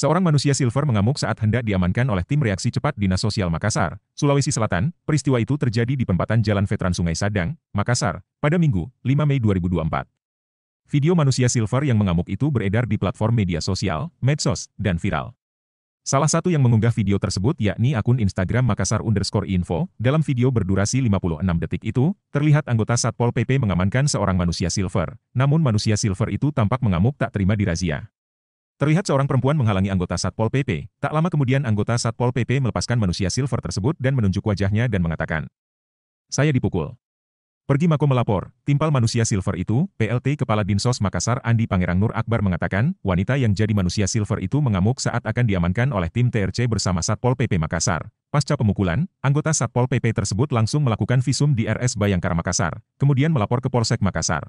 Seorang manusia silver mengamuk saat hendak diamankan oleh tim reaksi cepat Dinas Sosial Makassar, Sulawesi Selatan. Peristiwa itu terjadi di perempatan Jalan Veteran Sungai Sadang, Makassar, pada Minggu, 5 Mei 2024. Video manusia silver yang mengamuk itu beredar di platform media sosial, medsos, dan viral. Salah satu yang mengunggah video tersebut yakni akun Instagram Makassar underscore info, dalam video berdurasi 56 detik itu, terlihat anggota Satpol PP mengamankan seorang manusia silver, namun manusia silver itu tampak mengamuk tak terima dirazia. Terlihat seorang perempuan menghalangi anggota Satpol PP. Tak lama kemudian anggota Satpol PP melepaskan manusia silver tersebut dan menunjuk wajahnya dan mengatakan, Saya dipukul. Pergi Mako melapor, timpal manusia silver itu, PLT Kepala Dinsos Makassar Andi Pangerang Nur Akbar mengatakan, wanita yang jadi manusia silver itu mengamuk saat akan diamankan oleh tim TRC bersama Satpol PP Makassar. Pasca pemukulan, anggota Satpol PP tersebut langsung melakukan visum di RS Bayangkara Makassar, kemudian melapor ke Polsek Makassar.